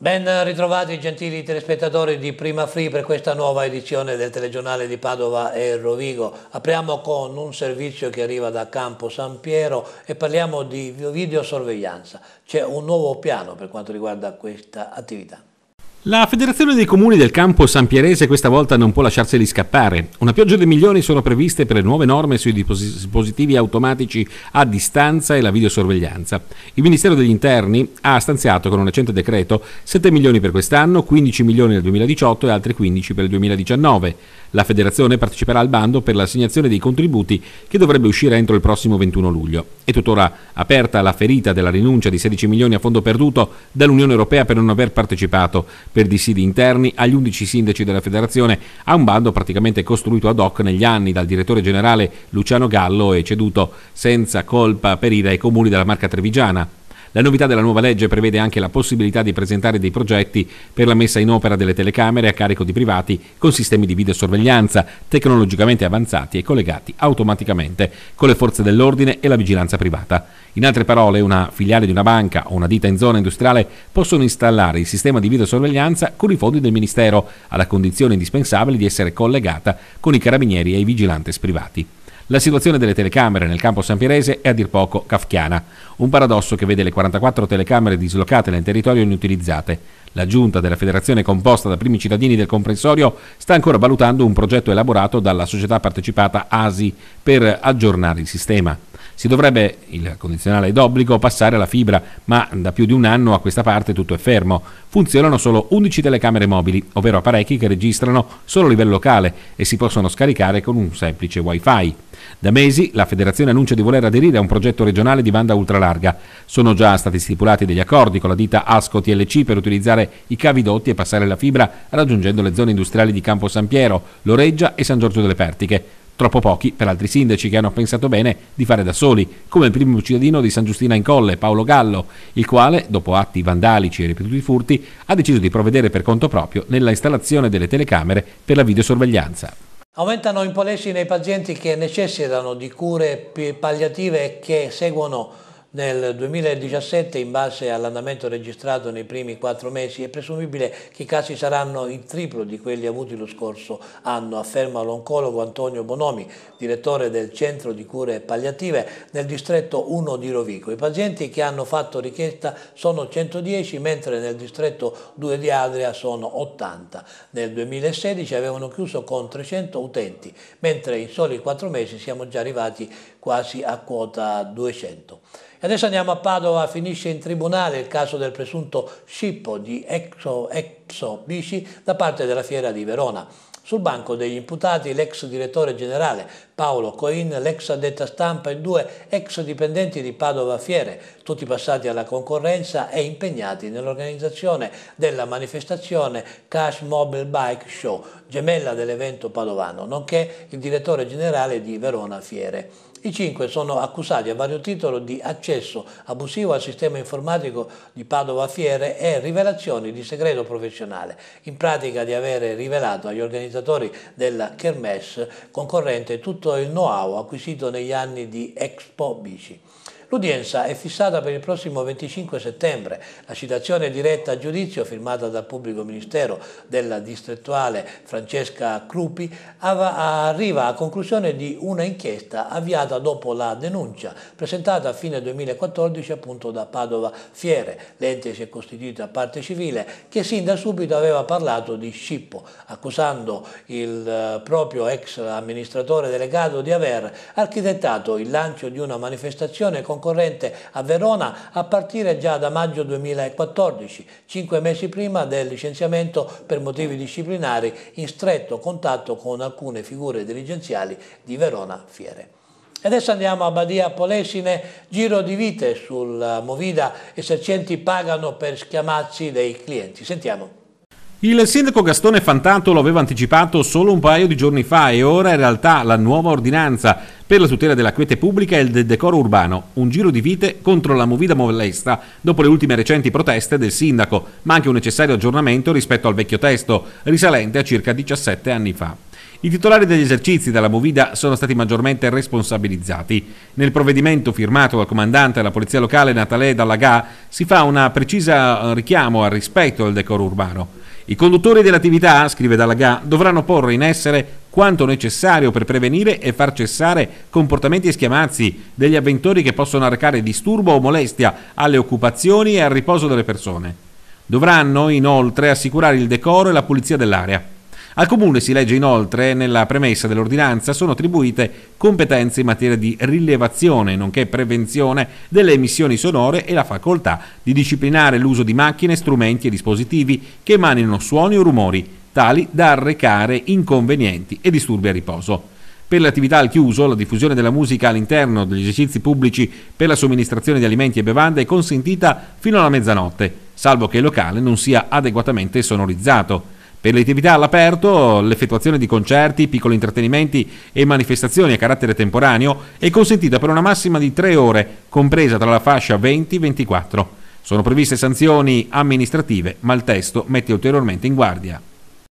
Ben ritrovati gentili telespettatori di Prima Free per questa nuova edizione del telegiornale di Padova e Rovigo. Apriamo con un servizio che arriva da Campo San Piero e parliamo di videosorveglianza. C'è un nuovo piano per quanto riguarda questa attività. La Federazione dei Comuni del Campo San Pierese questa volta non può lasciarseli scappare. Una pioggia di milioni sono previste per le nuove norme sui dispositivi automatici a distanza e la videosorveglianza. Il Ministero degli Interni ha stanziato con un recente decreto 7 milioni per quest'anno, 15 milioni nel 2018 e altri 15 per il 2019. La Federazione parteciperà al bando per l'assegnazione dei contributi che dovrebbe uscire entro il prossimo 21 luglio. È tuttora aperta la ferita della rinuncia di 16 milioni a fondo perduto dall'Unione Europea per non aver partecipato per dissidi interni agli 11 sindaci della federazione a un bando praticamente costruito ad hoc negli anni dal direttore generale Luciano Gallo e ceduto senza colpa perire ai comuni della Marca Trevigiana. La novità della nuova legge prevede anche la possibilità di presentare dei progetti per la messa in opera delle telecamere a carico di privati con sistemi di videosorveglianza tecnologicamente avanzati e collegati automaticamente con le forze dell'ordine e la vigilanza privata. In altre parole, una filiale di una banca o una ditta in zona industriale possono installare il sistema di videosorveglianza con i fondi del Ministero, alla condizione indispensabile di essere collegata con i carabinieri e i vigilantes privati. La situazione delle telecamere nel campo sampierese è a dir poco kafkiana, un paradosso che vede le 44 telecamere dislocate nel territorio inutilizzate. La giunta della federazione composta da primi cittadini del comprensorio sta ancora valutando un progetto elaborato dalla società partecipata ASI per aggiornare il sistema. Si dovrebbe, il condizionale d'obbligo, passare alla fibra, ma da più di un anno a questa parte tutto è fermo. Funzionano solo 11 telecamere mobili, ovvero apparecchi che registrano solo a livello locale e si possono scaricare con un semplice wifi. Da mesi la federazione annuncia di voler aderire a un progetto regionale di banda ultralarga. Sono già stati stipulati degli accordi con la ditta Asco TLC per utilizzare i cavi dotti e passare la fibra raggiungendo le zone industriali di Campo San Piero, Loreggia e San Giorgio delle Pertiche troppo pochi per altri sindaci che hanno pensato bene di fare da soli, come il primo cittadino di San Giustina in Colle, Paolo Gallo, il quale, dopo atti vandalici e ripetuti furti, ha deciso di provvedere per conto proprio nella installazione delle telecamere per la videosorveglianza. Aumentano i Polesine nei pazienti che necessitano di cure palliative e che seguono nel 2017, in base all'andamento registrato nei primi quattro mesi, è presumibile che i casi saranno il triplo di quelli avuti lo scorso anno, afferma l'oncologo Antonio Bonomi, direttore del Centro di Cure Palliative nel distretto 1 di Rovico. I pazienti che hanno fatto richiesta sono 110, mentre nel distretto 2 di Adria sono 80. Nel 2016 avevano chiuso con 300 utenti, mentre in soli quattro mesi siamo già arrivati quasi a quota 200. E adesso andiamo a Padova, finisce in tribunale il caso del presunto scippo di Exo, Exo Bici da parte della Fiera di Verona. Sul banco degli imputati l'ex direttore generale Paolo Coin, l'ex addetta stampa e due ex dipendenti di Padova Fiere, tutti passati alla concorrenza e impegnati nell'organizzazione della manifestazione Cash Mobile Bike Show, gemella dell'evento padovano, nonché il direttore generale di Verona Fiere. I cinque sono accusati a vario titolo di accesso abusivo al sistema informatico di Padova Fiere e rivelazioni di segreto professionale, in pratica di avere rivelato agli organizzatori della Kermesse concorrente tutto tutto il know-how acquisito negli anni di Expo Bici. L'udienza è fissata per il prossimo 25 settembre. La citazione diretta a giudizio firmata dal pubblico ministero della distrettuale Francesca Crupi arriva a conclusione di una inchiesta avviata dopo la denuncia presentata a fine 2014 appunto da Padova Fiere. L'ente si è costituito a parte civile che sin da subito aveva parlato di scippo, accusando il eh, proprio ex amministratore delegato di aver architettato il lancio di una manifestazione con concorrente a Verona a partire già da maggio 2014, cinque mesi prima del licenziamento per motivi disciplinari in stretto contatto con alcune figure dirigenziali di Verona Fiere. Adesso andiamo a Badia Polesine, giro di vite sulla Movida, esercenti pagano per schiamazzi dei clienti. Sentiamo. Il sindaco Gastone Fantato lo aveva anticipato solo un paio di giorni fa e ora in realtà la nuova ordinanza per la tutela della quiete pubblica e del decoro urbano, un giro di vite contro la movida molesta dopo le ultime recenti proteste del sindaco, ma anche un necessario aggiornamento rispetto al vecchio testo, risalente a circa 17 anni fa. I titolari degli esercizi della Movida sono stati maggiormente responsabilizzati. Nel provvedimento firmato dal comandante della Polizia Locale Natale Dallagà si fa un preciso eh, richiamo al rispetto del decoro urbano. I conduttori dell'attività, scrive Dallagà, dovranno porre in essere quanto necessario per prevenire e far cessare comportamenti e schiamazzi degli avventori che possono arrecare disturbo o molestia alle occupazioni e al riposo delle persone. Dovranno inoltre assicurare il decoro e la pulizia dell'area. Al Comune, si legge inoltre, nella premessa dell'ordinanza sono attribuite competenze in materia di rilevazione, nonché prevenzione delle emissioni sonore e la facoltà di disciplinare l'uso di macchine, strumenti e dispositivi che emanino suoni o rumori, tali da arrecare inconvenienti e disturbi a riposo per le attività al chiuso, la diffusione della musica all'interno degli esercizi pubblici per la somministrazione di alimenti e bevande è consentita fino alla mezzanotte, salvo che il locale non sia adeguatamente sonorizzato. Per le attività all'aperto, l'effettuazione di concerti, piccoli intrattenimenti e manifestazioni a carattere temporaneo è consentita per una massima di tre ore, compresa tra la fascia 20-24. Sono previste sanzioni amministrative, ma il testo mette ulteriormente in guardia.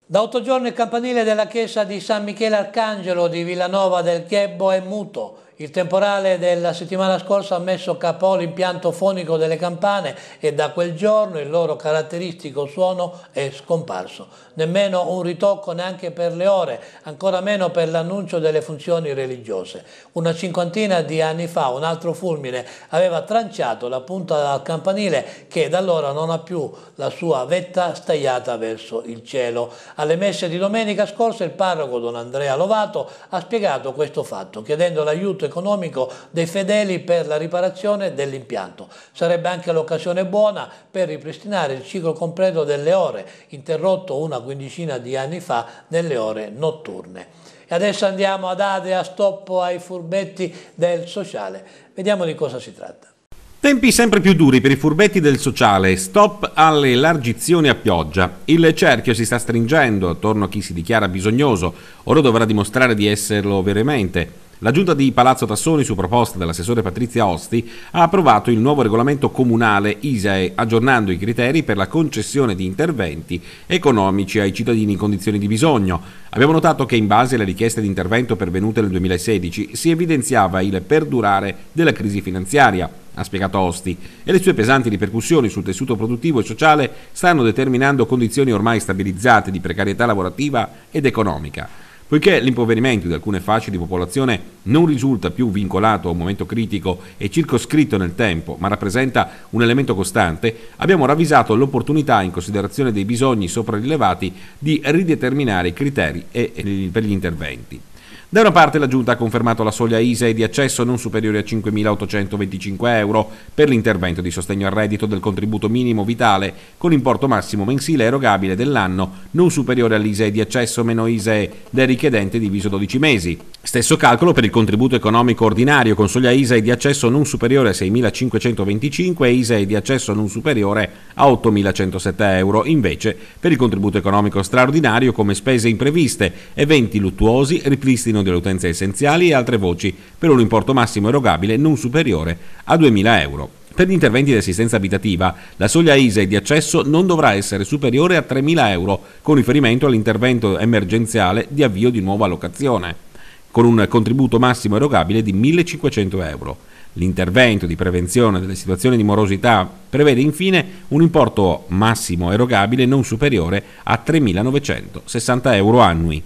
Da otto giorni il campanile della chiesa di San Michele Arcangelo di Villanova del Chiebbo è muto il temporale della settimana scorsa ha messo capo l'impianto fonico delle campane e da quel giorno il loro caratteristico suono è scomparso. Nemmeno un ritocco neanche per le ore, ancora meno per l'annuncio delle funzioni religiose. Una cinquantina di anni fa un altro fulmine aveva tranciato la punta al campanile che da allora non ha più la sua vetta stagliata verso il cielo. Alle messe di domenica scorsa il parroco Don Andrea Lovato ha spiegato questo fatto, chiedendo l'aiuto economico dei fedeli per la riparazione dell'impianto. Sarebbe anche l'occasione buona per ripristinare il ciclo completo delle ore, interrotto una quindicina di anni fa nelle ore notturne. E adesso andiamo ad Adria, stoppo ai furbetti del sociale. Vediamo di cosa si tratta. Tempi sempre più duri per i furbetti del sociale, stop alle largizioni a pioggia. Il cerchio si sta stringendo attorno a chi si dichiara bisognoso, ora dovrà dimostrare di esserlo veramente. La giunta di Palazzo Tassoni, su proposta dell'assessore Patrizia Osti, ha approvato il nuovo regolamento comunale ISAE, aggiornando i criteri per la concessione di interventi economici ai cittadini in condizioni di bisogno. Abbiamo notato che in base alle richieste di intervento pervenute nel 2016 si evidenziava il perdurare della crisi finanziaria ha spiegato Osti, e le sue pesanti ripercussioni sul tessuto produttivo e sociale stanno determinando condizioni ormai stabilizzate di precarietà lavorativa ed economica. Poiché l'impoverimento di alcune fasce di popolazione non risulta più vincolato a un momento critico e circoscritto nel tempo, ma rappresenta un elemento costante, abbiamo ravvisato l'opportunità, in considerazione dei bisogni soprarilevati, di rideterminare i criteri per gli interventi. Da una parte la Giunta ha confermato la soglia ISEE di accesso non superiore a 5.825 euro per l'intervento di sostegno al reddito del contributo minimo vitale, con importo massimo mensile erogabile dell'anno non superiore all'ISEE di accesso meno ISEE del richiedente diviso 12 mesi. Stesso calcolo per il contributo economico ordinario con soglia ISEE di accesso non superiore a 6.525 e ISEE di accesso non superiore a 8.107 euro, invece per il contributo economico straordinario come spese impreviste, eventi luttuosi, ripristino destino delle utenze essenziali e altre voci, per un importo massimo erogabile non superiore a 2.000 euro. Per gli interventi di assistenza abitativa, la soglia ISE di accesso non dovrà essere superiore a 3.000 euro, con riferimento all'intervento emergenziale di avvio di nuova locazione, con un contributo massimo erogabile di 1.500 euro. L'intervento di prevenzione delle situazioni di morosità prevede infine un importo massimo erogabile non superiore a 3.960 euro annui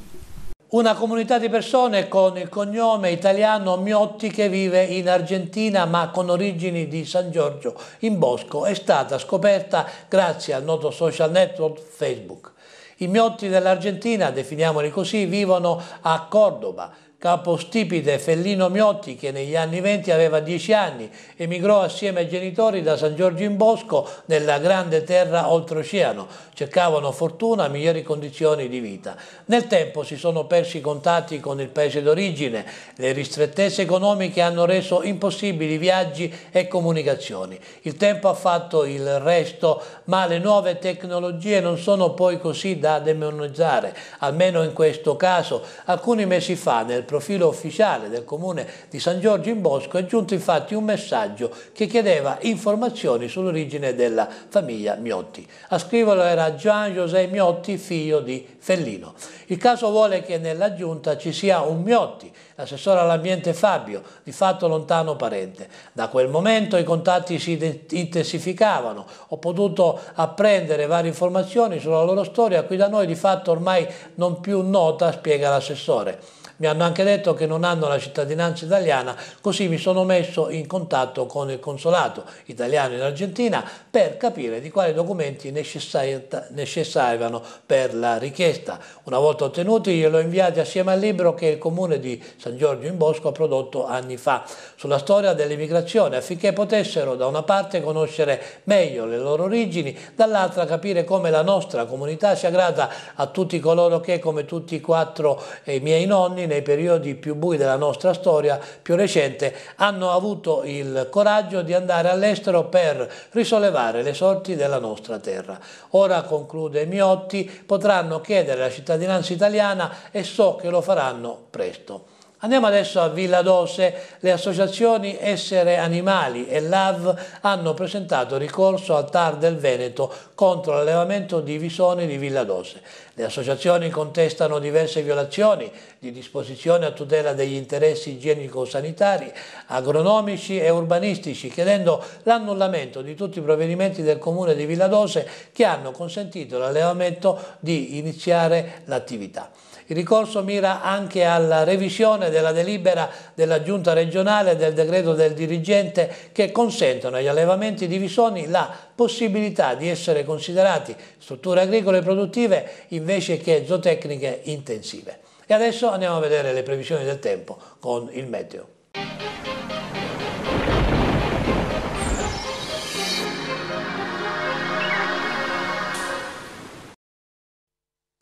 una comunità di persone con il cognome italiano Miotti che vive in Argentina ma con origini di San Giorgio in Bosco è stata scoperta grazie al noto social network Facebook. I Miotti dell'Argentina, definiamoli così, vivono a Cordoba, capostipite Fellino Miotti che negli anni 20 aveva 10 anni, emigrò assieme ai genitori da San Giorgio in Bosco nella grande terra oltreoceano, cercavano fortuna, migliori condizioni di vita. Nel tempo si sono persi i contatti con il paese d'origine, le ristrettezze economiche hanno reso impossibili viaggi e comunicazioni. Il tempo ha fatto il resto, ma le nuove tecnologie non sono poi così da demonizzare, almeno in questo caso. Alcuni mesi fa nel profilo ufficiale del comune di San Giorgio in Bosco è giunto infatti un messaggio che chiedeva informazioni sull'origine della famiglia Miotti. A scriverlo era Gian José Miotti, figlio di Fellino. Il caso vuole che nella giunta ci sia un Miotti, l'assessore all'ambiente Fabio, di fatto lontano parente. Da quel momento i contatti si intensificavano, ho potuto apprendere varie informazioni sulla loro storia, qui da noi di fatto ormai non più nota, spiega l'assessore mi hanno anche detto che non hanno la cittadinanza italiana, così mi sono messo in contatto con il consolato italiano in Argentina per capire di quali documenti necessavano per la richiesta. Una volta ottenuti glielo ho inviati assieme al libro che il comune di San Giorgio in Bosco ha prodotto anni fa sulla storia dell'immigrazione affinché potessero da una parte conoscere meglio le loro origini, dall'altra capire come la nostra comunità sia grata a tutti coloro che come tutti i quattro eh, miei nonni nei periodi più bui della nostra storia più recente hanno avuto il coraggio di andare all'estero per risollevare le sorti della nostra terra. Ora, conclude Miotti, potranno chiedere la cittadinanza italiana e so che lo faranno presto. Andiamo adesso a Villa d'Ose. Le associazioni Essere Animali e LAV hanno presentato ricorso al TAR del Veneto contro l'allevamento di visoni di Villa d'Ose. Le associazioni contestano diverse violazioni di disposizioni a tutela degli interessi igienico-sanitari, agronomici e urbanistici, chiedendo l'annullamento di tutti i provvedimenti del comune di Villa d'Ose che hanno consentito l'allevamento di iniziare l'attività. Il ricorso mira anche alla revisione della delibera della Giunta regionale e del decreto del dirigente che consentono agli allevamenti di visoni la possibilità di essere considerati strutture agricole produttive invece che zootecniche intensive. E adesso andiamo a vedere le previsioni del tempo con il meteo.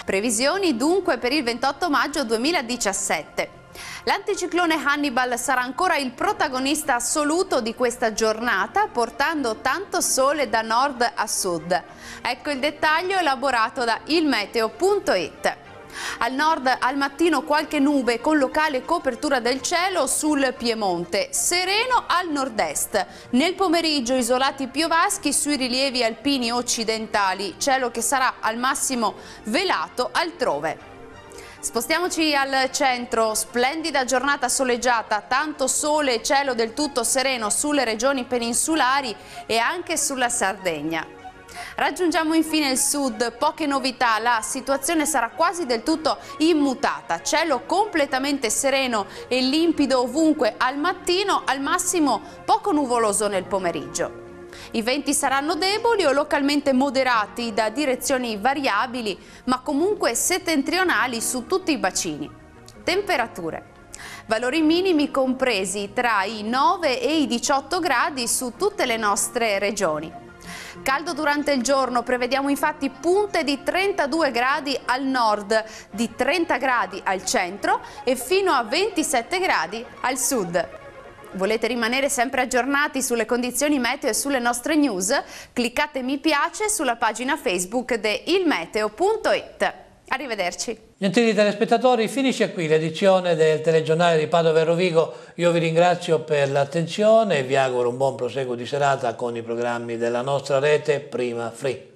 Previsioni dunque per il 28 maggio 2017. L'anticiclone Hannibal sarà ancora il protagonista assoluto di questa giornata, portando tanto sole da nord a sud. Ecco il dettaglio elaborato da ilmeteo.it. Al nord al mattino qualche nube con locale copertura del cielo sul Piemonte, sereno al nord-est. Nel pomeriggio isolati piovaschi sui rilievi alpini occidentali, cielo che sarà al massimo velato altrove. Spostiamoci al centro, splendida giornata soleggiata, tanto sole e cielo del tutto sereno sulle regioni peninsulari e anche sulla Sardegna. Raggiungiamo infine il sud, poche novità, la situazione sarà quasi del tutto immutata, cielo completamente sereno e limpido ovunque al mattino, al massimo poco nuvoloso nel pomeriggio. I venti saranno deboli o localmente moderati da direzioni variabili, ma comunque settentrionali su tutti i bacini. Temperature. Valori minimi compresi tra i 9 e i 18 gradi su tutte le nostre regioni. Caldo durante il giorno, prevediamo infatti punte di 32 gradi al nord, di 30 gradi al centro e fino a 27 gradi al sud. Volete rimanere sempre aggiornati sulle condizioni meteo e sulle nostre news? Cliccate mi piace sulla pagina Facebook de ilmeteo.it. Arrivederci. Gentili telespettatori, finisce qui l'edizione del telegiornale di Padova e Rovigo. Io vi ringrazio per l'attenzione e vi auguro un buon proseguo di serata con i programmi della nostra rete Prima Free.